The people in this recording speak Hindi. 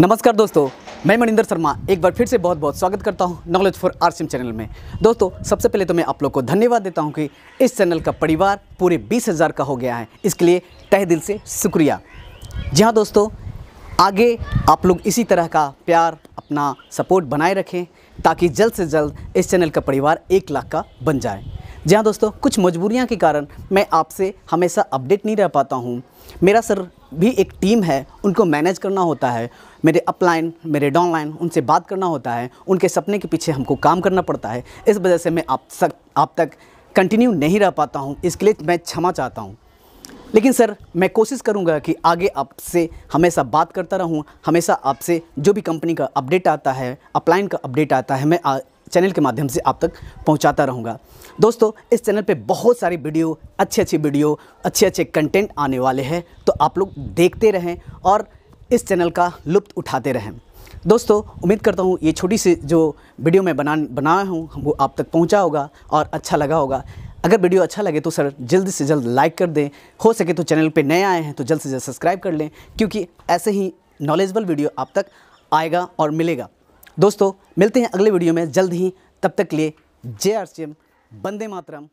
नमस्कार दोस्तों मैं मनिंदर शर्मा एक बार फिर से बहुत बहुत स्वागत करता हूं नॉलेज फॉर आर चैनल में दोस्तों सबसे पहले तो मैं आप लोग को धन्यवाद देता हूं कि इस चैनल का परिवार पूरे बीस हज़ार का हो गया है इसके लिए तह दिल से शुक्रिया जी हाँ दोस्तों आगे आप लोग इसी तरह का प्यार अपना सपोर्ट बनाए रखें ताकि जल्द से जल्द इस चैनल का परिवार एक लाख का बन जाए जी हाँ दोस्तों कुछ मजबूरियाँ के कारण मैं आपसे हमेशा अपडेट नहीं रह पाता हूँ मेरा सर भी एक टीम है उनको मैनेज करना होता है मेरे अपलाइन मेरे डाउनलाइन उनसे बात करना होता है उनके सपने के पीछे हमको काम करना पड़ता है इस वजह से मैं आप सक आप तक कंटिन्यू नहीं रह पाता हूँ इसके लिए मैं क्षमा चाहता हूँ लेकिन सर मैं कोशिश करूँगा कि आगे आपसे हमेशा बात करता रहूँ हमेशा आपसे जो भी कंपनी का अपडेट आता है अपलाइन का अपडेट आता है मैं चैनल के माध्यम से आप तक पहुंचाता रहूँगा दोस्तों इस चैनल पे बहुत सारी वीडियो अच्छे अच्छे वीडियो अच्छे अच्छे कंटेंट आने वाले हैं तो आप लोग देखते रहें और इस चैनल का लुप्त उठाते रहें दोस्तों उम्मीद करता हूँ ये छोटी सी जो वीडियो मैं बना बनाया हूँ वो आप तक पहुँचा होगा और अच्छा लगा होगा अगर वीडियो अच्छा लगे तो सर जल्द से जल्द लाइक कर दें हो सके तो चैनल पे नए आए हैं तो जल्द से जल्द सब्सक्राइब कर लें क्योंकि ऐसे ही नॉलेजबल वीडियो आप तक आएगा और मिलेगा दोस्तों मिलते हैं अगले वीडियो में जल्द ही तब तक के लिए जय आर सी एम बंदे मातरम